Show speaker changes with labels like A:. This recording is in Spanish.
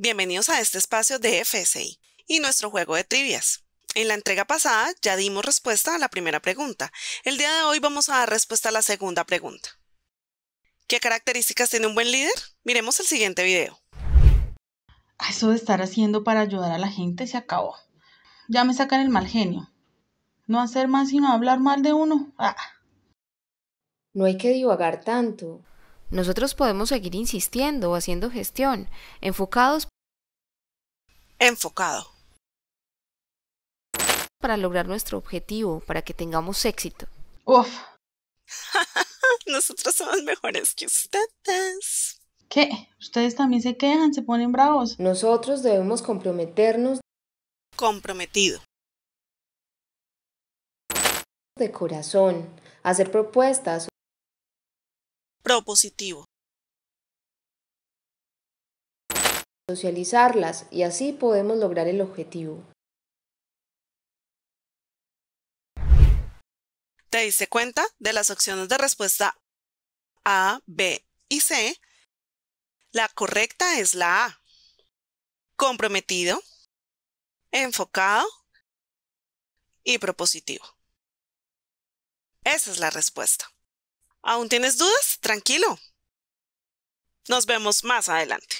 A: Bienvenidos a este espacio de FSI y nuestro juego de trivias. En la entrega pasada ya dimos respuesta a la primera pregunta. El día de hoy vamos a dar respuesta a la segunda pregunta. ¿Qué características tiene un buen líder? Miremos el siguiente video. Ah, eso de estar haciendo para ayudar a la gente se acabó. Ya me sacan el mal genio. No hacer más sino hablar mal de uno. Ah.
B: No hay que divagar tanto. Nosotros podemos seguir insistiendo o haciendo gestión, enfocados. Enfocado. Para lograr nuestro objetivo, para que tengamos éxito. Uf.
A: Nosotros somos mejores que
B: ustedes. ¿Qué?
C: Ustedes también se quejan, se ponen bravos. Nosotros debemos comprometernos.
D: Comprometido.
C: De corazón, hacer propuestas
E: propositivo.
C: Socializarlas y así podemos lograr el objetivo.
E: ¿Te diste cuenta
D: de las opciones de respuesta A, B y C? La correcta es la A. Comprometido, enfocado y propositivo. Esa es la respuesta. ¿Aún tienes dudas? Tranquilo. Nos vemos
E: más adelante.